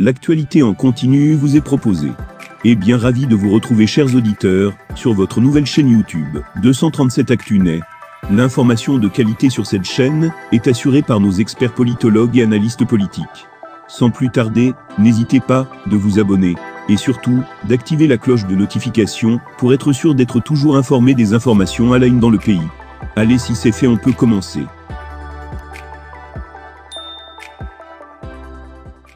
L'actualité en continu vous est proposée. Et bien ravi de vous retrouver chers auditeurs, sur votre nouvelle chaîne YouTube, 237 ActuNet. L'information de qualité sur cette chaîne est assurée par nos experts politologues et analystes politiques. Sans plus tarder, n'hésitez pas de vous abonner et surtout d'activer la cloche de notification pour être sûr d'être toujours informé des informations à la une dans le pays. Allez si c'est fait on peut commencer.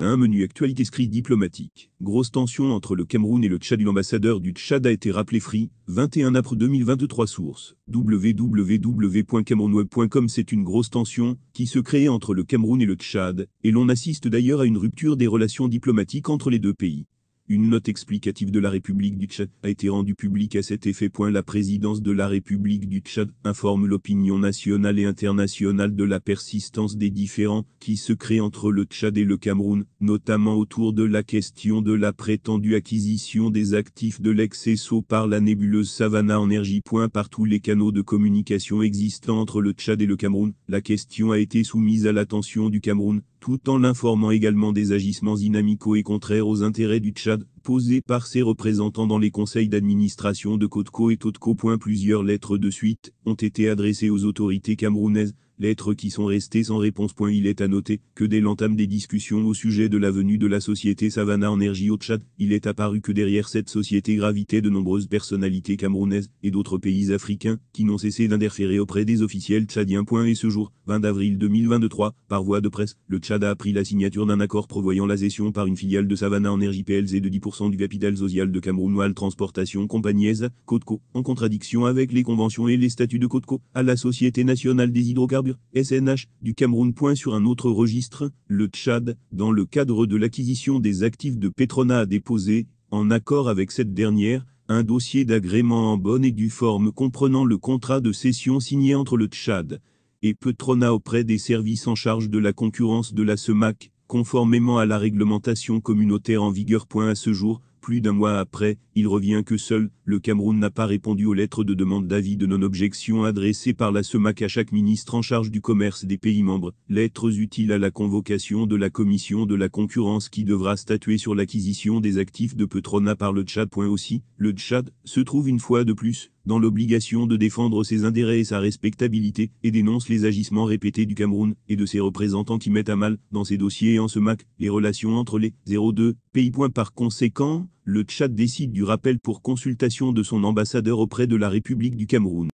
Un menu actualité scrit diplomatique. Grosse tension entre le Cameroun et le Tchad. L'ambassadeur du Tchad a été rappelé free, 21 après 2023 source. www.camerounweb.com C'est une grosse tension qui se crée entre le Cameroun et le Tchad, et l'on assiste d'ailleurs à une rupture des relations diplomatiques entre les deux pays. Une note explicative de la République du Tchad a été rendue publique à cet effet. La présidence de la République du Tchad informe l'opinion nationale et internationale de la persistance des différends qui se créent entre le Tchad et le Cameroun, notamment autour de la question de la prétendue acquisition des actifs de lex par la nébuleuse Savannah Energy. Par tous les canaux de communication existants entre le Tchad et le Cameroun, la question a été soumise à l'attention du Cameroun, tout en l'informant également des agissements inamicaux et contraires aux intérêts du Tchad, posés par ses représentants dans les conseils d'administration de Cotco et Totco. Plusieurs lettres de suite ont été adressées aux autorités camerounaises, lettres qui sont restées sans réponse. il est à noter que dès l'entame des discussions au sujet de la venue de la société Savannah Energy au Tchad, il est apparu que derrière cette société gravitaient de nombreuses personnalités camerounaises et d'autres pays africains qui n'ont cessé d'interférer auprès des officiels tchadiens. et ce jour, 20 avril 2023, par voie de presse, le Tchad a pris la signature d'un accord prévoyant la cession par une filiale de Savannah Energy PLZ de 10% du capital social de Cameroun Oil Transportation Compagnie Côte -Côte, en contradiction avec les conventions et les statuts de Côte à la Société Nationale des Hydrocarbures SNH, du Cameroun. sur un autre registre, le Tchad, dans le cadre de l'acquisition des actifs de Petrona a déposé, en accord avec cette dernière, un dossier d'agrément en bonne et due forme comprenant le contrat de cession signé entre le Tchad et Petrona auprès des services en charge de la concurrence de la SEMAC, conformément à la réglementation communautaire en vigueur. Point à ce jour, plus d'un mois après, il revient que seul, le Cameroun n'a pas répondu aux lettres de demande d'avis de non-objection adressées par la SEMAC à chaque ministre en charge du commerce des pays membres, lettres utiles à la convocation de la Commission de la concurrence qui devra statuer sur l'acquisition des actifs de Petrona par le Tchad. aussi, le Tchad se trouve une fois de plus dans l'obligation de défendre ses intérêts et sa respectabilité, et dénonce les agissements répétés du Cameroun et de ses représentants qui mettent à mal, dans ses dossiers et en ce MAC, les relations entre les 02 pays. Par conséquent, le Tchad décide du rappel pour consultation de son ambassadeur auprès de la République du Cameroun.